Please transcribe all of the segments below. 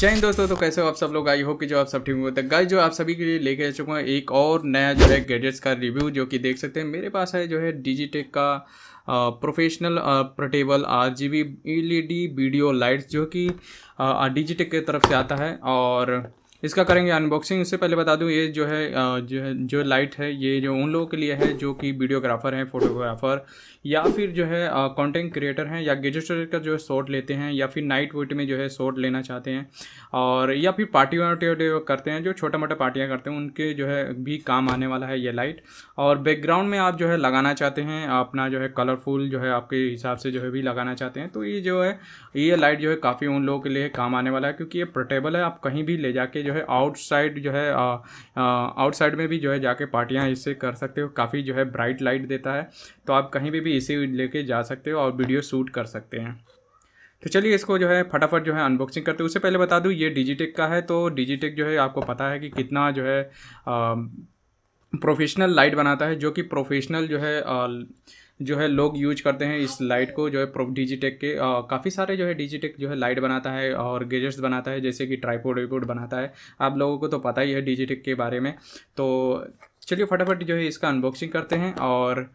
जय हिंद दोस्तों तो कैसे हो आप सब लोग आई हो कि जो आप सब ठीक हो तक गाय जो आप सभी के लिए लेके आ चुका हूँ एक और नया जो है गैजेट्स का रिव्यू जो कि देख सकते हैं मेरे पास है जो है डिजीटेक का professional portable R G B video lights जो कि डिजिटेक की तरफ से आता है और इसका करेंगे अनबॉक्सिंग इससे पहले बता दूं ये जो है जो है जो लाइट है ये जो उन लोगों के लिए है जो कि वीडियोग्राफर हैं फोटोग्राफर या फिर जो है कंटेंट क्रिएटर हैं या गेजेस्टर का जो है शॉट लेते हैं या फिर नाइट वोट में जो है शॉट लेना चाहते हैं और या फिर पार्टी वार्टी करते हैं जो छोटा मोटा पार्टियाँ करते हैं उनके जो है भी काम आने वाला है ये लाइट और बैकग्राउंड में आप जो है लगाना चाहते हैं अपना जो है कलरफुल जो है आपके हिसाब से जो है भी लगाना चाहते हैं तो ये जो है ये लाइट जो है काफ़ी उन लोगों के लिए काम आने वाला है क्योंकि ये पोर्टेबल है आप कहीं भी ले जाके जो है आउटसाइड जो है आउटसाइड में भी जो है जाके पार्टियाँ इससे कर सकते हो काफ़ी जो है ब्राइट लाइट देता है तो आप कहीं भी, भी इसे लेके जा सकते हो और वीडियो शूट कर सकते हैं तो चलिए इसको जो है फटाफट जो है अनबॉक्सिंग करते हैं उससे पहले बता दूँ ये डिजिटेक का है तो डिजिटेक जो है आपको पता है कि कितना जो है प्रोफेशनल लाइट बनाता है जो कि प्रोफेशनल जो है आ, जो है लोग यूज करते हैं इस लाइट को जो है प्रो डिजीटेक के काफ़ी सारे जो है डिजीटेक जो है लाइट बनाता है और गेजेट्स बनाता है जैसे कि ट्राईपोड विपोड बनाता है आप लोगों को तो पता ही है डिजीटेक के बारे में तो चलिए फटाफट जो है इसका अनबॉक्सिंग करते हैं और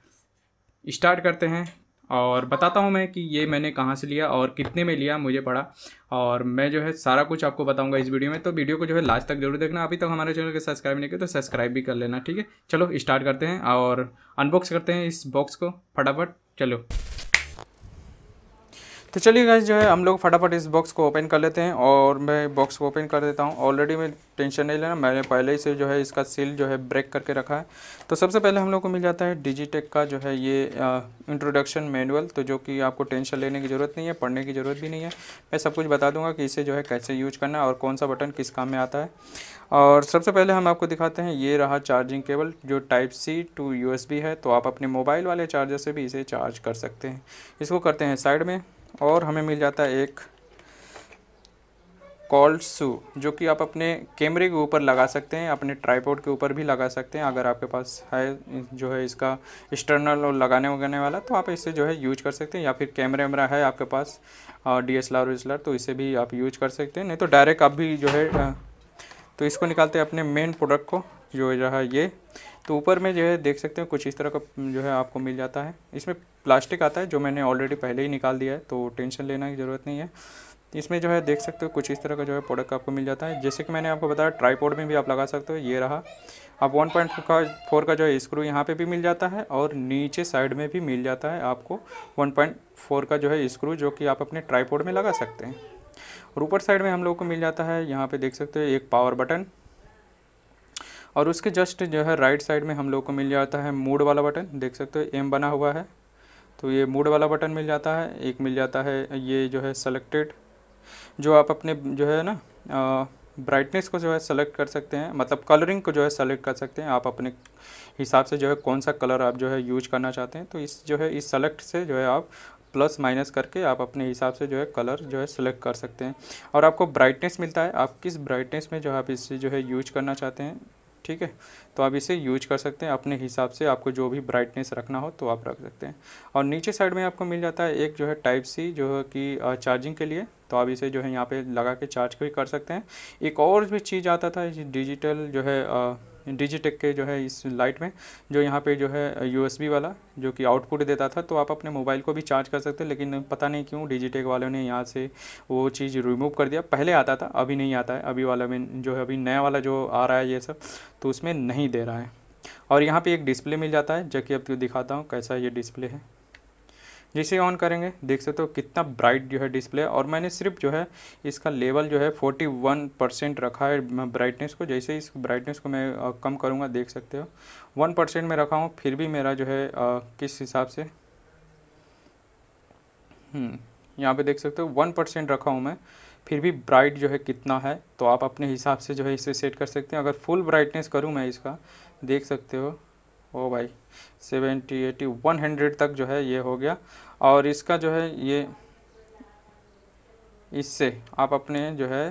स्टार्ट करते हैं और बताता हूँ मैं कि ये मैंने कहाँ से लिया और कितने में लिया मुझे पड़ा और मैं जो है सारा कुछ आपको बताऊँगा इस वीडियो में तो वीडियो को जो है लास्ट तक जरूर देखना अभी तक हमारे चैनल को सब्सक्राइब नहीं किया तो सब्सक्राइब भी कर लेना ठीक है चलो स्टार्ट करते हैं और अनबॉक्स करते हैं इस बॉक्स को फटाफट चलो तो चलिए गाइज जो है हम लोग फटाफट इस बॉक्स को ओपन कर लेते हैं और मैं बॉक्स को ओपन कर देता हूँ ऑलरेडी मैं टेंशन नहीं लेना मैंने पहले ही से जो है इसका सील जो है ब्रेक करके रखा है तो सबसे पहले हम लोग को मिल जाता है डिजीटेक का जो है ये इंट्रोडक्शन मैनुअल तो जो कि आपको टेंशन लेने की ज़रूरत नहीं है पढ़ने की ज़रूरत भी नहीं है मैं सब कुछ बता दूंगा कि इसे जो है कैसे यूज करना है और कौन सा बटन किस काम में आता है और सबसे पहले हम आपको दिखाते हैं ये रहा चार्जिंग केबल जो टाइप सी टू यू है तो आप अपने मोबाइल वाले चार्जर से भी इसे चार्ज कर सकते हैं इसको करते हैं साइड में और हमें मिल जाता है एक कॉल्ड सू जो कि आप अपने कैमरे के ऊपर लगा सकते हैं अपने ट्राईपोर्ड के ऊपर भी लगा सकते हैं अगर आपके पास है जो है इसका एक्सटर्नल और लगाने वगाने वाला तो आप इसे जो है यूज कर सकते हैं या फिर कैमरे वैमरा है आपके पास डी एस एल तो इसे भी आप यूज कर सकते हैं नहीं तो डायरेक्ट आप भी जो है तो इसको निकालते हैं अपने मेन प्रोडक्ट को जो है ये तो ऊपर में जो है देख सकते हैं कुछ इस तरह का जो है आपको मिल जाता है इसमें प्लास्टिक आता है जो मैंने ऑलरेडी पहले ही निकाल दिया है तो टेंशन लेना की ज़रूरत नहीं है इसमें जो है देख सकते हो कुछ इस तरह का जो है प्रोडक्ट आपको मिल जाता है जैसे कि मैंने आपको बताया ट्राईपोड में भी आप लगा सकते हो ये रहा आप वन पॉइंट का फोर का जो है स्क्रू यहाँ पे भी मिल जाता है और नीचे साइड में भी मिल जाता है आपको वन पॉइंट फोर का जो है स्क्रू जो कि आप अपने ट्राईपोड में लगा सकते हैं और ऊपर साइड में हम लोग को मिल जाता है यहाँ पर देख सकते हो एक पावर बटन और उसके जस्ट जो है राइट साइड में हम लोग को मिल जाता है मूड वाला बटन देख सकते हो एम बना हुआ है तो ये मूड वाला बटन मिल जाता है एक मिल जाता है ये जो है सेलेक्टेड जो आप अपने जो है ना ब्राइटनेस को जो है सेलेक्ट कर सकते हैं मतलब कलरिंग को जो है सेलेक्ट कर सकते हैं आप अपने हिसाब से जो है कौन सा कलर आप जो है यूज करना चाहते हैं तो इस जो है इस सेलेक्ट से जो है आप प्लस माइनस करके आप अपने हिसाब से जो है कलर जो है सेलेक्ट कर सकते हैं और आपको ब्राइटनेस मिलता है आप किस ब्राइटनेस में जो है आप इससे जो है यूज करना चाहते हैं ठीक है तो आप इसे यूज कर सकते हैं अपने हिसाब से आपको जो भी ब्राइटनेस रखना हो तो आप रख सकते हैं और नीचे साइड में आपको मिल जाता है एक जो है टाइप सी जो है कि चार्जिंग के लिए तो आप इसे जो है यहाँ पे लगा के चार्ज भी कर सकते हैं एक और भी चीज़ आता था डिजिटल जो है आ, डिजिटेक के जो है इस लाइट में जो यहाँ पे जो है यूएसबी वाला जो कि आउटपुट देता था तो आप अपने मोबाइल को भी चार्ज कर सकते लेकिन पता नहीं क्यों डिजिटेक वालों ने यहाँ से वो चीज़ रिमूव कर दिया पहले आता था अभी नहीं आता है अभी वाला में जो है अभी नया वाला जो आ रहा है ये सब तो उसमें नहीं दे रहा है और यहाँ पर एक डिस्प्ले मिल जाता है जबकि अब दिखाता हूँ कैसा ये डिस्प्ले है जैसे ऑन करेंगे देख सकते हो कितना ब्राइट जो है डिस्प्ले और मैंने सिर्फ जो है इसका लेवल जो है 41 परसेंट रखा है ब्राइटनेस को जैसे इस ब्राइटनेस को मैं कम करूँगा देख सकते हो वन परसेंट में रखा हूँ फिर भी मेरा जो है आ, किस हिसाब से हम्म, यहाँ पे देख सकते हो वन परसेंट रखा हूँ मैं फिर भी ब्राइट जो है कितना है तो आप अपने हिसाब से जो है इसे सेट कर सकते हैं अगर फुल ब्राइटनेस करूँ मैं इसका देख सकते हो ओ भाई सेवेंटी एटी वन हंड्रेड तक जो है ये हो गया और इसका जो है ये इससे आप अपने जो है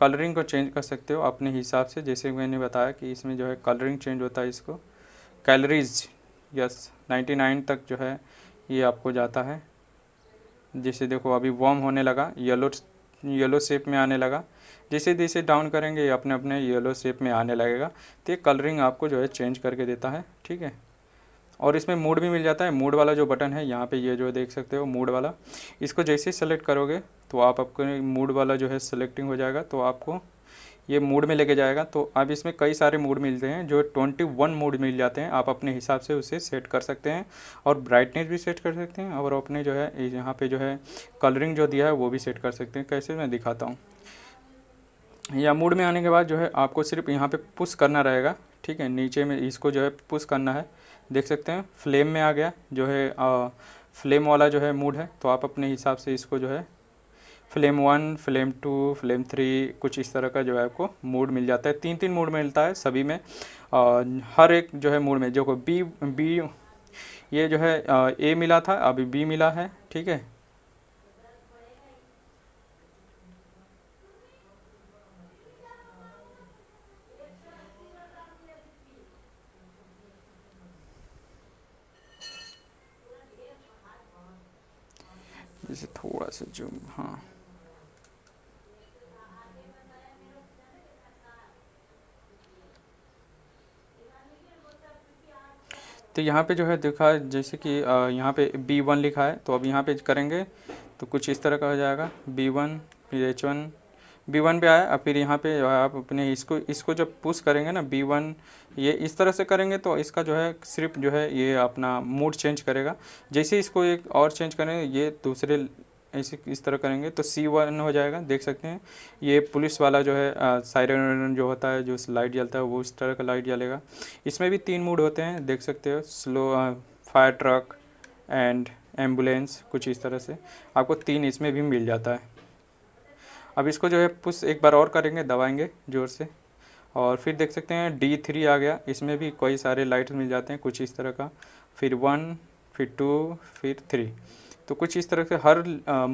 कलरिंग को चेंज कर सकते हो अपने हिसाब से जैसे मैंने बताया कि इसमें जो है कलरिंग चेंज होता है इसको कैलरीज यस नाइन्टी नाइन तक जो है ये आपको जाता है जैसे देखो अभी वॉर्म होने लगा येलो येलो शेप में आने लगा जैसे जैसे डाउन करेंगे ये अपने अपने येलो शेप में आने लगेगा तो ये कलरिंग आपको जो है चेंज करके देता है ठीक है और इसमें मूड भी मिल जाता है मूड वाला जो बटन है यहाँ पे ये जो देख सकते हो मूड वाला इसको जैसे ही सेलेक्ट करोगे तो आप आपको मूड वाला जो है सेलेक्टिंग हो जाएगा तो आपको ये मूड में लेके जाएगा तो अब इसमें कई सारे मूड मिलते हैं जो ट्वेंटी वन मूड मिल जाते हैं आप अपने हिसाब से उसे सेट कर सकते हैं और ब्राइटनेस भी सेट कर सकते हैं और अपने जो है यहाँ पे जो है कलरिंग जो दिया है वो भी सेट कर सकते हैं कैसे मैं दिखाता हूँ या मूड में आने के बाद जो है आपको सिर्फ यहाँ पे पुश करना रहेगा ठीक है नीचे में इसको जो है पुश करना है देख सकते हैं फ्लेम में आ गया जो है आ, फ्लेम वाला जो है मूड है तो आप अपने हिसाब से इसको जो है flame one flame two flame three कुछ इस तरह का जो है आपको मूड मिल जाता है तीन तीन मूड मिलता है सभी में आ, हर एक जो है मूड में जो को बी बी ये जो है ए मिला था अभी बी मिला है ठीक है इसे थोड़ा सा जूम हाँ तो यहाँ पे जो है देखा जैसे कि यहाँ पे B1 लिखा है तो अब यहाँ पे करेंगे तो कुछ इस तरह का हो जाएगा B1 one one B one पर आया फिर यहाँ पे जो है आप अपने इसको इसको जब पुश करेंगे ना बी वन ये इस तरह से करेंगे तो इसका जो है सिर्फ जो है ये अपना मूड चेंज करेगा जैसे इसको एक और चेंज करेंगे ये दूसरे ऐसे इस तरह करेंगे तो सी वन हो जाएगा देख सकते हैं ये पुलिस वाला जो है सायरन जो होता है जो लाइट जलता है वो इस तरह का लाइट जलेगा इसमें भी तीन मूड होते हैं देख सकते हो slow fire truck and ambulance कुछ इस तरह से आपको तीन इसमें भी मिल जाता है अब इसको जो है पुश एक बार और करेंगे दबाएंगे ज़ोर से और फिर देख सकते हैं डी थ्री आ गया इसमें भी कई सारे लाइट्स मिल जाते हैं कुछ इस तरह का फिर वन फिर टू फिर थ्री तो कुछ इस तरह से हर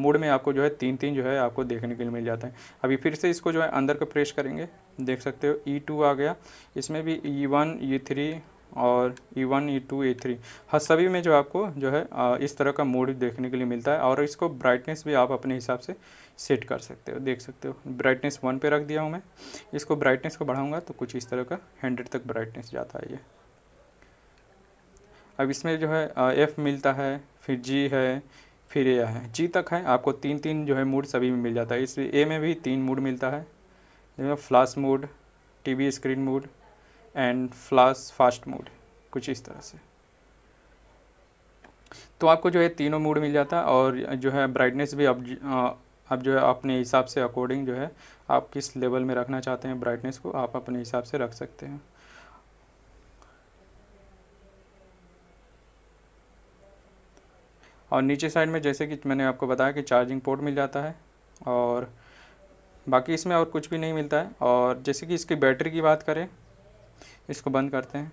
मूड में आपको जो है तीन तीन जो है आपको देखने के लिए मिल जाते हैं अभी फिर से इसको जो है अंदर का प्रेस करेंगे देख सकते हो ई e टू आ गया इसमें भी ई वन ई थ्री और ई वन ई टू हाँ थ्री हर सभी में जो आपको जो है इस तरह का मूड देखने के लिए मिलता है और इसको ब्राइटनेस भी आप अपने हिसाब से सेट कर सकते हो देख सकते हो ब्राइटनेस वन पे रख दिया हूँ मैं इसको ब्राइटनेस को बढ़ाऊँगा तो कुछ इस तरह का हंड्रेड तक ब्राइटनेस जाता है ये अब इसमें जो है एफ़ मिलता है फिर जी है फिर ए है जी तक है आपको तीन तीन जो है मूड सभी में मिल जाता है इसलिए ए में भी तीन मूड मिलता है flash flash mode T screen mode and flash fast mode कुछ इस तरह से तो आपको जो है तीनों मूड मिल जाता है और जो है ब्राइटनेस भी अब अब जो है अपने हिसाब से अकॉर्डिंग जो है आप किस लेवल में रखना चाहते हैं ब्राइटनेस को आप अपने हिसाब से रख सकते हैं और नीचे साइड में जैसे कि मैंने आपको बताया कि चार्जिंग पोर्ट मिल जाता है और बाकी इसमें और कुछ भी नहीं मिलता है और जैसे कि इसकी बैटरी की बात करें इसको बंद करते हैं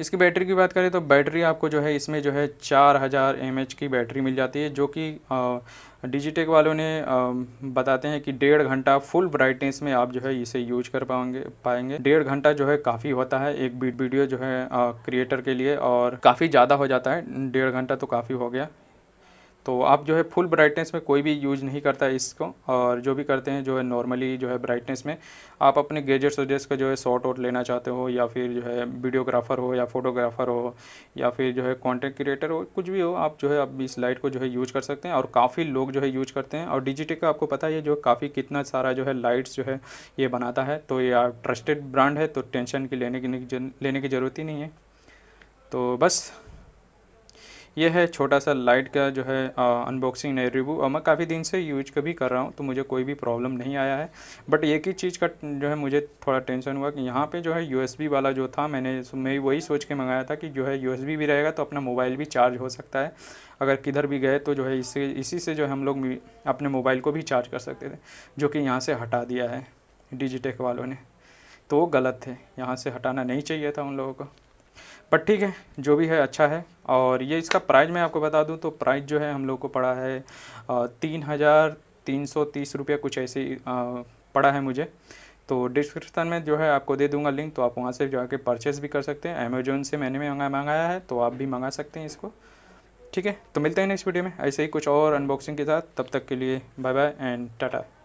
इसकी बैटरी की बात करें तो बैटरी आपको जो है इसमें जो है चार हज़ार एम की बैटरी मिल जाती है जो कि डिजिटेक वालों ने बताते हैं कि डेढ़ घंटा फुल ब्राइटनेस में आप जो है इसे यूज कर पाएंगे पाएंगे डेढ़ घंटा जो है काफ़ी होता है एक बीट वीडियो जो है क्रिएटर के लिए और काफ़ी ज़्यादा हो जाता है डेढ़ घंटा तो काफ़ी हो गया तो आप जो है फुल ब्राइटनेस में कोई भी यूज नहीं करता इसको और जो भी करते हैं जो है नॉर्मली जो है ब्राइटनेस में आप अपने गेजेट्स वजेट्स का जो है शॉर्ट आउट लेना चाहते हो या फिर जो है वीडियोग्राफर हो या फोटोग्राफर हो या फिर जो है कंटेंट क्रिएटर हो कुछ भी हो आप जो है आप इस लाइट को जो है यूज कर सकते हैं और काफ़ी लोग जो है यूज करते हैं और डिजिटे का आपको पता है जो काफ़ी कितना सारा जो है लाइट्स जो है ये बनाता है तो ये ट्रस्टेड ब्रांड है तो टेंशन की लेने की लेने की ज़रूरत ही नहीं है तो बस ये है छोटा सा लाइट का जो है अनबॉक्सिंग है रिव्यू और मैं काफ़ी दिन से यूज कभी कर रहा हूँ तो मुझे कोई भी प्रॉब्लम नहीं आया है बट एक ही चीज़ का जो है मुझे थोड़ा टेंशन हुआ कि यहाँ पे जो है यू वाला जो था मैंने मैं वही सोच के मंगाया था कि जो है यू भी रहेगा तो अपना मोबाइल भी चार्ज हो सकता है अगर किधर भी गए तो जो है इससे इसी से जो है हम लोग अपने मोबाइल को भी चार्ज कर सकते थे जो कि यहाँ से हटा दिया है डिजिटेक वालों ने तो वो गलत थे यहाँ से हटाना नहीं चाहिए था उन लोगों को बट ठीक है जो भी है अच्छा है और ये इसका प्राइस मैं आपको बता दूं तो प्राइस जो है हम लोग को पड़ा है तीन हज़ार तीन सौ तीस रुपया कुछ ऐसे पड़ा है मुझे तो डिस्क्रिप्शन में जो है आपको दे दूंगा लिंक तो आप वहाँ से जाके परचेस भी कर सकते हैं अमेजोन से मैंने भी मंगा मंगाया है तो आप भी मंगा सकते हैं इसको ठीक है तो मिलते हैं नेक्स्ट वीडियो में ऐसे ही कुछ और अनबॉक्सिंग के साथ तब तक के लिए बाय बाय एंड टाटा